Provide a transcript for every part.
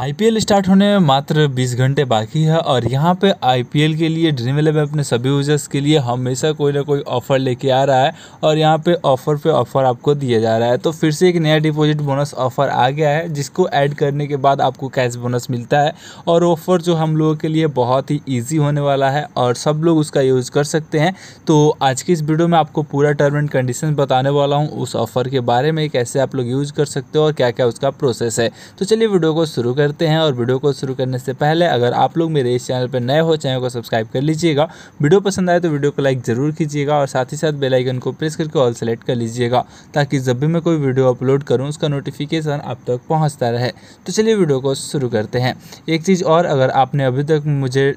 IPL start होने में मात्र 20 घंटे बाकी है और यहाँ पे आईपीएल के लिए ड्रीम इलेवन अपने सभी यूजर्स के लिए हमेशा कोई ना कोई ऑफर लेके आ रहा है और यहाँ पे ऑफर पे ऑफर आपको दिया जा रहा है तो फिर से एक नया डिपॉजिट बोनस ऑफर आ गया है जिसको ऐड करने के बाद आपको कैश बोनस मिलता है और ऑफर जो हम लोगों के लिए बहुत ही ईजी होने वाला है और सब लोग उसका यूज़ कर सकते हैं तो आज की इस वीडियो में आपको पूरा टर्म एंड कंडीशन बताने वाला हूँ उस ऑफर के बारे में कैसे आप लोग यूज़ कर सकते हो और क्या क्या उसका प्रोसेस है तो चलिए वीडियो को शुरू कर करते हैं और वीडियो को शुरू करने से पहले अगर आप लोग मेरे इस चैनल पर नए हो चैनल को सब्सक्राइब कर लीजिएगा वीडियो पसंद आए तो वीडियो को लाइक ज़रूर कीजिएगा और साथ ही साथ बेलाइकन को प्रेस करके ऑल सेलेक्ट कर लीजिएगा ताकि जब भी मैं कोई वीडियो अपलोड करूँ उसका नोटिफिकेशन आप तक पहुँचता रहे तो चलिए वीडियो को शुरू करते हैं एक चीज़ और अगर आपने अभी तक मुझे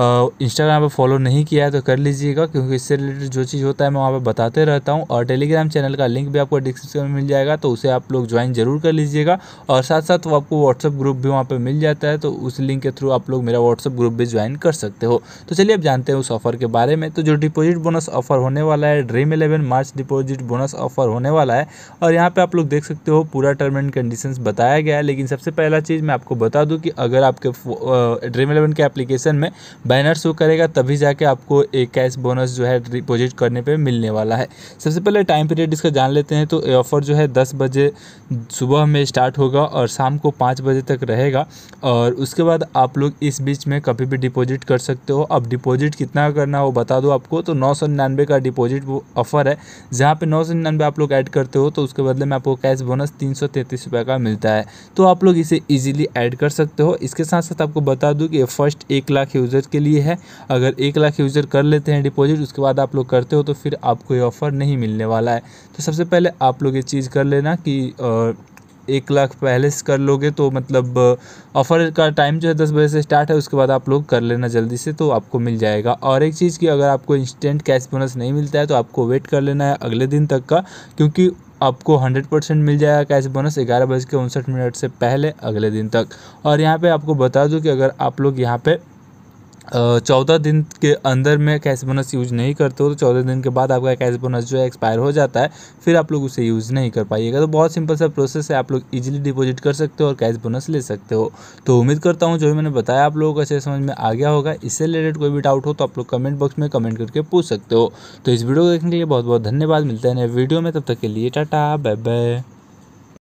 इंस्टाग्राम पर फॉलो नहीं किया है तो कर लीजिएगा क्योंकि इससे रिलेटेड जो चीज़ होता है मैं वहाँ पर बताते रहता हूँ और टेलीग्राम चैनल का लिंक भी आपको डिस्क्रिप्शन में मिल जाएगा तो उसे आप लोग ज्वाइन जरूर कर लीजिएगा और साथ साथ वो आपको व्हाट्सअप ग्रुप भी वहाँ पर मिल जाता है तो उस लिंक के थ्रू आप लोग मेरा व्हाट्सअप ग्रुप भी ज्वाइन कर सकते हो तो चलिए अब जानते हैं उस ऑफर के बारे में तो जो डिपोजिट बोनस ऑफर होने वाला है dream eleven March deposit bonus offer होने वाला है और यहाँ पर आप लोग देख सकते हो पूरा टर्म एंड कंडीशन बताया गया है लेकिन सबसे पहला चीज़ मैं आपको बता दूँ कि अगर आपके ड्रीम इलेवन के एप्लीकेशन में बैनर शो करेगा तभी जाके आपको एक कैश बोनस जो है डिपोजिट करने पे मिलने वाला है सबसे पहले टाइम पीरियड इसका जान लेते हैं तो ऑफ़र जो है दस बजे सुबह में स्टार्ट होगा और शाम को पाँच बजे तक रहेगा और उसके बाद आप लोग इस बीच में कभी भी डिपोजिट कर सकते हो अब डिपोजिट कितना करना हो बता दो आपको तो नौ का डिपोजिट वो ऑफ़र है जहाँ पर नौ आप लोग ऐड करते हो तो उसके बदले में आपको कैश बोनस तीन रुपए का मिलता है तो आप लोग इसे ईजिली ऐड कर सकते हो इसके साथ साथ आपको बता दूँ कि फर्स्ट एक लाख यूजर्स के लिए है अगर एक लाख यूज़र कर लेते हैं डिपॉजिट उसके बाद आप लोग करते हो तो फिर आपको ये ऑफ़र नहीं मिलने वाला है तो सबसे पहले आप लोग ये चीज़ कर लेना कि एक लाख पहले से कर लोगे तो मतलब ऑफ़र का टाइम जो है दस बजे से स्टार्ट है उसके बाद आप लोग कर लेना जल्दी से तो आपको मिल जाएगा और एक चीज़ की अगर आपको इंस्टेंट कैश बोनस नहीं मिलता है तो आपको वेट कर लेना है अगले दिन तक का क्योंकि आपको 100 परसेंट मिल जाएगा कैश बोनस ग्यारह बज के उनसठ मिनट से पहले अगले दिन तक और यहाँ पे आपको बता दूँ कि अगर आप लोग यहाँ पे चौदह दिन के अंदर में कैश बोनस यूज़ नहीं करते हो तो चौदह दिन के बाद आपका कैश बोनस जो है एक्सपायर हो जाता है फिर आप लोग उसे यूज़ नहीं कर पाइएगा तो बहुत सिंपल सा प्रोसेस है आप लोग इजीली डिपॉजिट कर सकते हो और कैश बोनस ले सकते हो तो उम्मीद करता हूँ जो भी मैंने बताया आप लोगों को अच्छे समझ में आ गया होगा इससे रिलेटेड कोई भी डाउट हो तो आप लोग कमेंट बॉक्स में कमेंट करके पूछ सकते हो तो इस वीडियो को देखने के लिए बहुत बहुत धन्यवाद मिलते हैं वीडियो में तब तक के लिए टाटा बाय बाय